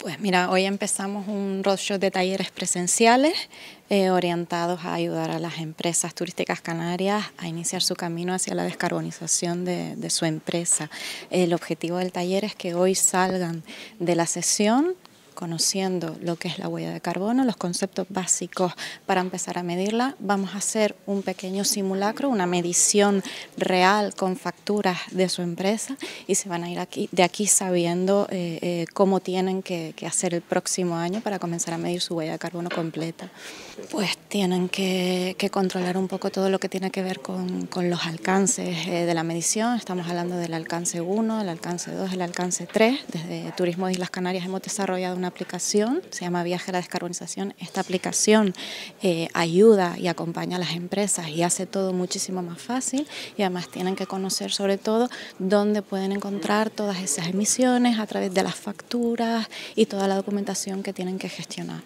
Pues mira, hoy empezamos un roadshow de talleres presenciales eh, orientados a ayudar a las empresas turísticas canarias a iniciar su camino hacia la descarbonización de, de su empresa. El objetivo del taller es que hoy salgan de la sesión conociendo lo que es la huella de carbono, los conceptos básicos para empezar a medirla. Vamos a hacer un pequeño simulacro, una medición real con facturas de su empresa y se van a ir de aquí sabiendo eh, eh, cómo tienen que, hacer el próximo año para comenzar a medir su huella de carbono completa. Pues tienen que, controlar un poco todo lo que tiene que ver con, los alcances eh, de la medición. Estamos hablando del alcance 1, el alcance 2, el alcance 3. Desde Turismo de Islas Canarias hemos desarrollado una aplicación, se llama Viaje a la Descarbonización. Esta aplicación eh, ayuda y acompaña a las empresas y hace todo muchísimo más fácil y además tienen que conocer sobre todo dónde pueden encontrar todas esas emisiones a través de las facturas y toda la documentación que tienen que gestionar.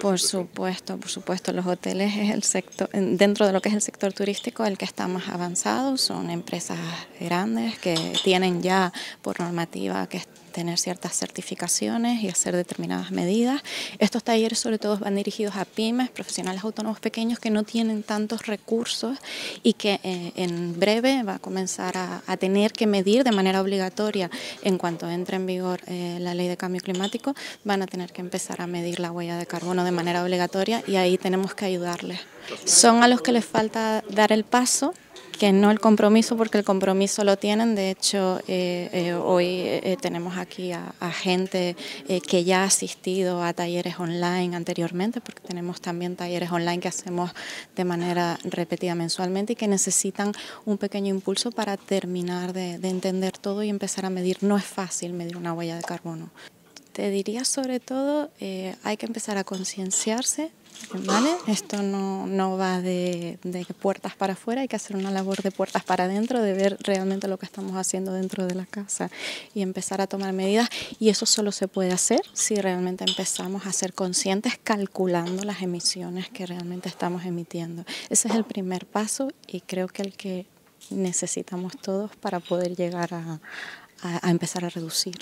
Por supuesto, por supuesto, los hoteles es el sector, dentro de lo que es el sector turístico, el que está más avanzado, son empresas grandes que tienen ya por normativa que tener ciertas certificaciones y hacer determinadas medidas. Estos talleres sobre todo van dirigidos a pymes, profesionales autónomos pequeños que no tienen tantos recursos y que eh, en breve va a comenzar a, tener que medir de manera obligatoria en cuanto entre en vigor eh, la ley de cambio climático, van a tener que empezar a medir la huella de carbono de manera obligatoria y ahí tenemos que ayudarles. Son a los que les falta dar el paso que no el compromiso, porque el compromiso lo tienen. De hecho, eh, eh, hoy eh, tenemos aquí a, gente que ya ha asistido a talleres online anteriormente, porque tenemos también talleres online que hacemos de manera repetida mensualmente y que necesitan un pequeño impulso para terminar de, de entender todo y empezar a medir. No es fácil medir una huella de carbono. Te diría sobre todo, hay que empezar a concienciarse esto no, no va de, puertas para afuera, hay que hacer una labor de puertas para adentro, de ver realmente lo que estamos haciendo dentro de la casa y empezar a tomar medidas. Y eso solo se puede hacer si realmente empezamos a ser conscientes calculando las emisiones que realmente estamos emitiendo. Ese es el primer paso y creo que el que necesitamos todos para poder llegar a empezar a reducir.